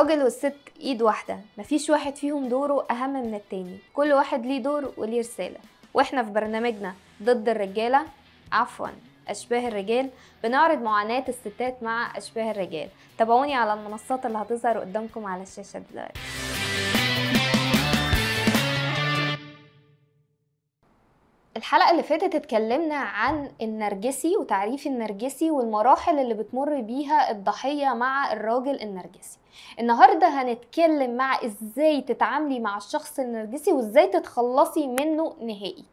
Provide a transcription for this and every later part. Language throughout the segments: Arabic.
الراجل والست ايد واحده مفيش واحد فيهم دوره اهم من التاني كل واحد ليه دور وليه رساله واحنا في برنامجنا ضد الرجاله عفوا اشباه الرجال بنعرض معاناه الستات مع اشباه الرجال تابعوني على المنصات اللي هتظهر قدامكم على الشاشه دلوقتي الحلقه اللي فاتت اتكلمنا عن النرجسي وتعريف النرجسي والمراحل اللي بتمر بيها الضحيه مع الراجل النرجسي النهارده هنتكلم مع ازاي تتعاملي مع الشخص النرجسي وازاي تتخلصي منه نهائي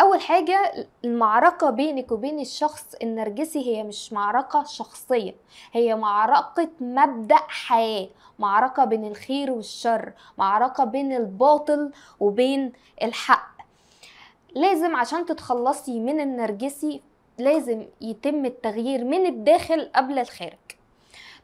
اول حاجه المعركه بينك وبين الشخص النرجسي هي مش معركه شخصيه هي معركه مبدا حياه معركه بين الخير والشر معركه بين الباطل وبين الحق لازم عشان تتخلصي من النرجسي لازم يتم التغيير من الداخل قبل الخارج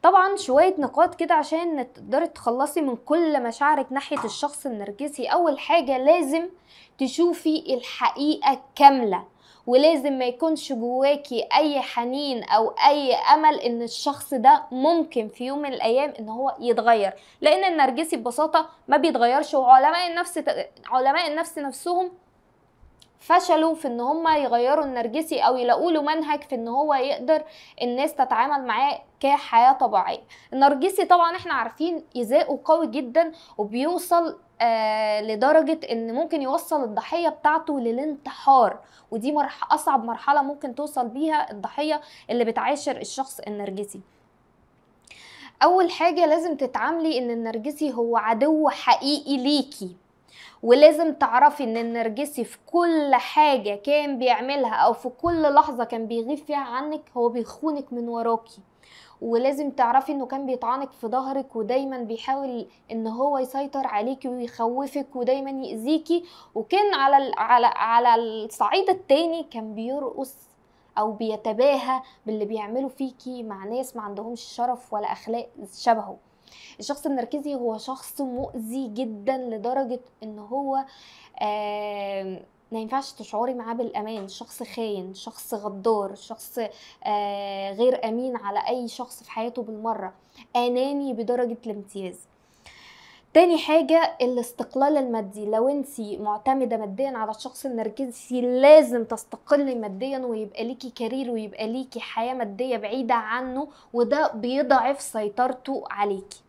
طبعا شوية نقاط كده عشان تقدري تخلصي من كل مشاعرك ناحية الشخص النرجسي أول حاجة لازم تشوفي الحقيقة كاملة ولازم ما يكونش جواكي أي حنين أو أي أمل إن الشخص ده ممكن في يوم من الأيام إن هو يتغير لأن النرجسي ببساطة ما بيتغيرش وعلماء النفس علماء النفس نفسهم فشلوا في ان هم يغيروا النرجسي او يلاقوا له منهج في ان هو يقدر الناس تتعامل معاه كحياه طبيعيه النرجسي طبعا احنا عارفين ازاؤه قوي جدا وبيوصل آه لدرجة ان ممكن يوصل الضحية بتاعته للانتحار ودي مرح اصعب مرحلة ممكن توصل بيها الضحية اللي بتعاشر الشخص النرجسي اول حاجة لازم تتعاملي ان النرجسي هو عدو حقيقي ليكي ولازم تعرفي ان النرجسي في كل حاجه كان بيعملها او في كل لحظه كان بيغيب فيها عنك هو بيخونك من وراكي ولازم تعرفي انه كان بيطعنك في ظهرك ودايما بيحاول ان هو يسيطر عليكي ويخوفك ودايما يأذيكي وكان على على على الصعيد التاني كان بيرقص او بيتباهى باللي بيعملوا فيكي مع ناس ما عندهمش شرف ولا اخلاق شبهه الشخص النرجسي هو شخص مؤذي جدا لدرجه ان هو ما ينفعش تشعري معاه بالامان شخص خاين شخص غدار شخص آه، غير امين على اي شخص في حياته بالمره اناني بدرجه الامتياز تاني حاجة الاستقلال المادي لو انت معتمدة ماديا على الشخص النرجسي لازم تستقلي ماديا ويبقى ليكي كارير ويبقى ليكي حياة مادية بعيدة عنه وده بيضعف سيطرته عليكي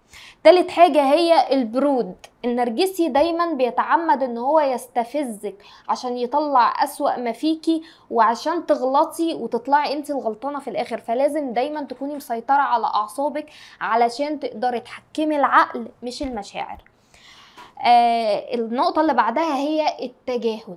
تالت حاجة هي البرود النرجسي دايما بيتعمد ان هو يستفزك عشان يطلع اسوأ ما فيكي وعشان تغلطي وتطلعي انت الغلطانة في الاخر فلازم دايما تكوني مسيطرة على اعصابك علشان تقدري تحكمي العقل مش المشاعر آه النقطة اللي بعدها هي التجاهل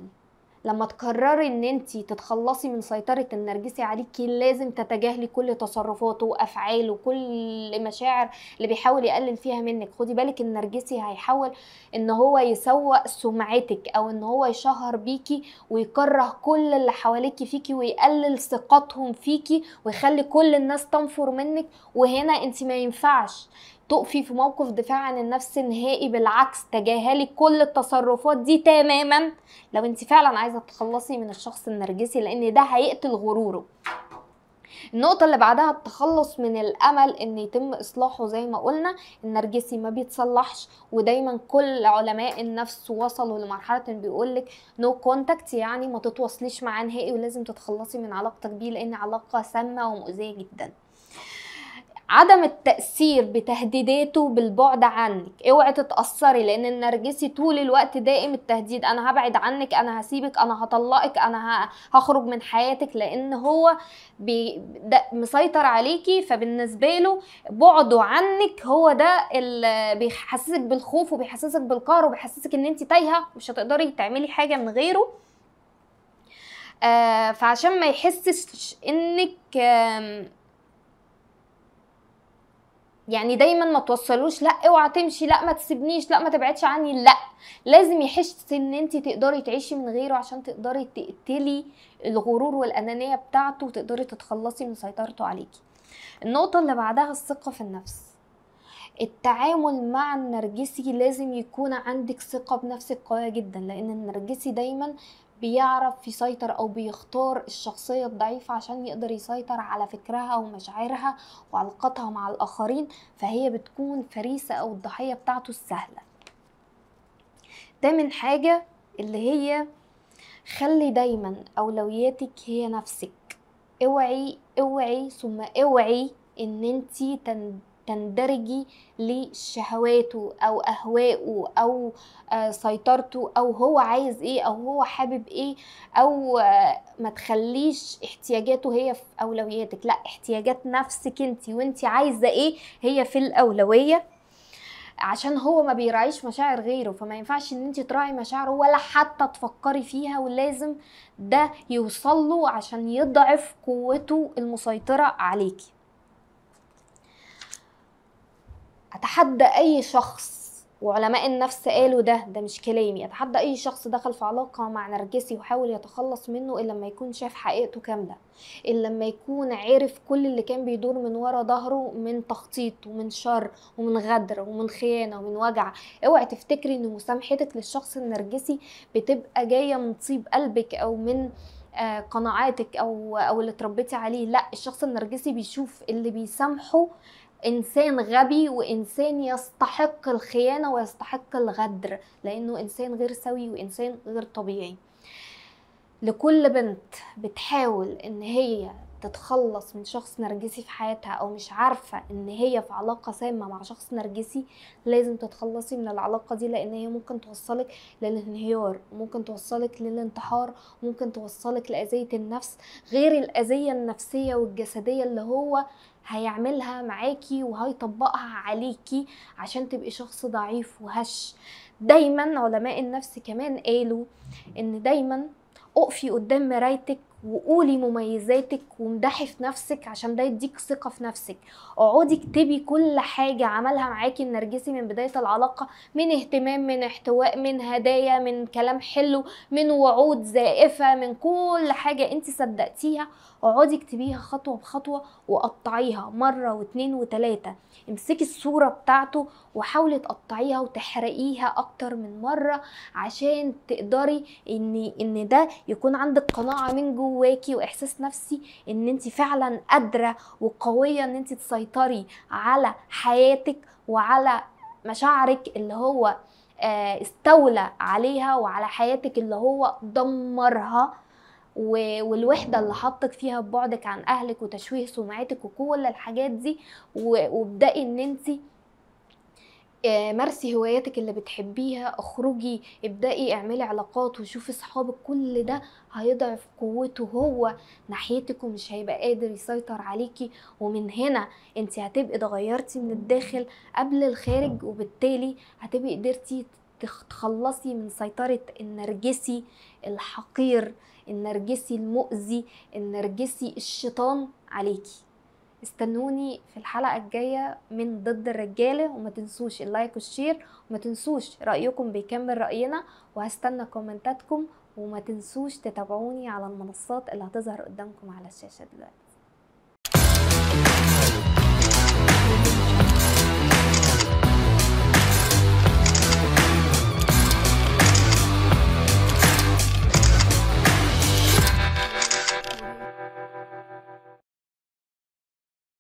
لما تقرري ان انت تتخلصي من سيطره النرجسي عليكي لازم تتجاهلي كل تصرفاته وافعاله وكل مشاعر اللي بيحاول يقلل فيها منك خدي بالك النرجسي هيحاول ان هو يسوق سمعتك او ان هو يشهر بيكي ويكره كل اللي حواليكي فيكي ويقلل ثقتهم فيكي ويخلي كل الناس تنفر منك وهنا انت ما ينفعش تقفي في موقف دفاع عن النفس نهائي بالعكس تجاهلي كل التصرفات دي تماما لو انت فعلا عايزه تتخلصي من الشخص النرجسي لان ده هيقتل غروره النقطه اللي بعدها التخلص من الامل ان يتم اصلاحه زي ما قلنا النرجسي ما بيتصلحش ودايما كل علماء النفس وصلوا لمرحله بيقولك نو no كونتاكت يعني ما تتواصليش معاه نهائي ولازم تتخلصي من علاقتك بيه لان علاقه سامه ومؤذيه جدا عدم التأثير بتهديداته بالبعد عنك اوعي تتأثري لان النرجسي طول الوقت دائم التهديد انا هبعد عنك انا هسيبك انا هطلقك انا هخرج من حياتك لان هو بي مسيطر عليكي فبالنسبة له بعده عنك هو ده اللي بيحسسك بالخوف وبيحسسك بالقهر وبيحسسك ان انت تايهة مش هتقدري تعملي حاجة من غيره آه فعشان ما يحسش انك آه يعني دايما ما توصلوش لا اوعى تمشي لا ما تسيبنيش لا ما تبعدش عني لا لازم يحس ان انت تقدري تعيشي من غيره عشان تقدري تقتلي الغرور والانانيه بتاعته وتقدري تتخلصي من سيطرته عليكي النقطه اللي بعدها الثقه في النفس التعامل مع النرجسي لازم يكون عندك ثقه بنفسك قويه جدا لان النرجسي دايما بيعرف يسيطر او بيختار الشخصية الضعيفة عشان يقدر يسيطر على فكرها ومشاعرها وعلاقتها مع الاخرين فهي بتكون فريسة او الضحية بتاعته السهلة تامن حاجة اللي هي خلي دايما اولوياتك هي نفسك اوعي اوعي ثم اوعي ان انتي تن تندرجي لشهواته او اهوائه او آه، سيطرته او هو عايز ايه او هو حابب ايه او آه، ما تخليش احتياجاته هي في اولوياتك لا احتياجات نفسك انت وانت عايزه ايه هي في الاولويه عشان هو ما بيراعيش مشاعر غيره فما ينفعش ان انت تراعي مشاعره ولا حتى تفكري فيها ولازم ده يوصله عشان يضعف قوته المسيطره عليكي اتحدى اي شخص وعلماء النفس قالوا ده ده مش كلامي اتحدى اي شخص دخل في علاقه مع نرجسي وحاول يتخلص منه الا لما يكون شاف حقيقته كامله الا لما يكون عارف كل اللي كان بيدور من ورا ظهره من تخطيط ومن شر ومن غدر ومن خيانه ومن وجع اوعي تفتكري ان مسامحتك للشخص النرجسي بتبقى جايه من طيب قلبك او من آه، قناعاتك او او اللي اتربيتي عليه لا الشخص النرجسي بيشوف اللي بيسامحه انسان غبي وانسان يستحق الخيانه ويستحق الغدر لانه انسان غير سوي وانسان غير طبيعي لكل بنت بتحاول ان هي تتخلص من شخص نرجسي في حياتها او مش عارفه ان هي في علاقه سامه مع شخص نرجسي لازم تتخلصي من العلاقه دي لان هي ممكن توصلك للانهيار ممكن توصلك للانتحار ممكن توصلك لاذيه النفس غير الاذيه النفسيه والجسديه اللي هو هيعملها معاكي وهيطبقها عليكي عشان تبقي شخص ضعيف وهش دايما علماء النفس كمان قالوا ان دايما اقفي قدام مرايتك وقولي مميزاتك وامدحي في نفسك عشان ده يديك ثقة في نفسك اقعدي اكتبي كل حاجة عملها معاكي النرجسي من بداية العلاقة من اهتمام من احتواء من هدايا من كلام حلو من وعود زائفة من كل حاجة انت صدقتيها اقعدي اكتبيها خطوة بخطوة وقطعيها مرة واتنين وتلاتة امسكي الصورة بتاعته وحاولي تقطعيها وتحرقيها اكتر من مرة عشان تقدري ان ان ده يكون عندك قناعة من جوه جواكي واحساس نفسي ان انت فعلا قادره وقويه ان انت تسيطري على حياتك وعلى مشاعرك اللي هو آه، استولى عليها وعلى حياتك اللي هو دمرها والوحدة اللي حطك فيها ببعدك عن أهلك وتشويه سمعتك وكل الحاجات دي وابدأي إن انتي آه، مارسي هواياتك اللي بتحبيها اخرجي ابدأي اعملي علاقات وشوفي صحابك كل ده هيضعف قوته هو ناحيتك ومش هيبقى قادر يسيطر عليكي ومن هنا انت هتبقي اتغيرتي من الداخل قبل الخارج وبالتالي هتبقي قدرتي تخلصي من سيطرة النرجسي الحقير النرجسي المؤذي النرجسي الشيطان عليكي استنوني في الحلقة الجاية من ضد الرجالة وما تنسوش اللايك والشير وما تنسوش رأيكم بيكمل رأينا وهستنى كومنتاتكم وما تنسوش تتابعوني على المنصات اللي هتظهر قدامكم على الشاشة دلوقتي